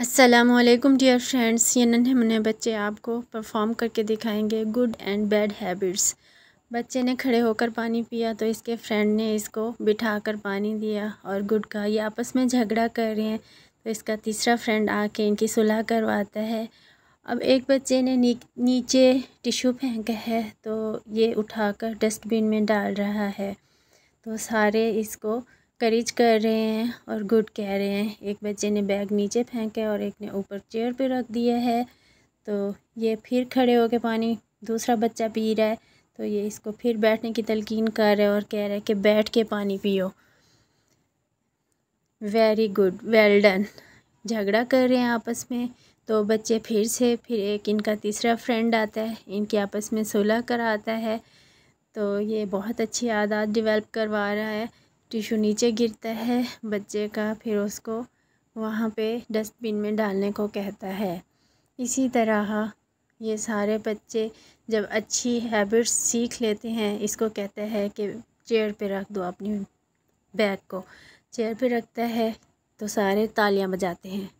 Aslam dear friends ये नन्हे मुन्ने बच्चे आपको परफॉर्म करके दिखाएंगे गुड एंड बैड हैबिट्स बच्चे ने खड़े होकर पानी पिया तो इसके फ्रेंड ने इसको बिठा कर पानी दिया और गुड का ये आपस में झगड़ा कर रहे हैं तो इसका तीसरा फ्रेंड आके इनकी सुलह करवाता है अब एक बच्चे ने नीचे टिशू फेंका है तो ये उठाकर डस्टबिन में डाल रहा है तो सारे इसको करेज कर रहे हैं और गुड कह रहे हैं एक बच्चे ने बैग नीचे फेंका है और एक ने ऊपर चेयर पे रख दिया है तो ये फिर खड़े होकर पानी दूसरा बच्चा पी रहा है तो ये इसको फिर बैठने की तलकिन कर रहा है और कह रहा है कि बैठ के पानी पियो वेरी गुड वेल डन झगड़ा कर रहे हैं आपस में तो बच्चे फिर से फिर एक इनका तीसरा फ्रेंड आता है इनके आपस में सुलह कराता है तो ये बहुत अच्छी आदत डिवेल्प करवा रहा है टिशू नीचे गिरता है बच्चे का फिर उसको वहाँ पे डस्टबिन में डालने को कहता है इसी तरह ये सारे बच्चे जब अच्छी हैबिट्स सीख लेते हैं इसको कहते हैं कि चेयर पे रख दो अपनी बैग को चेयर पे रखता है तो सारे तालियां बजाते हैं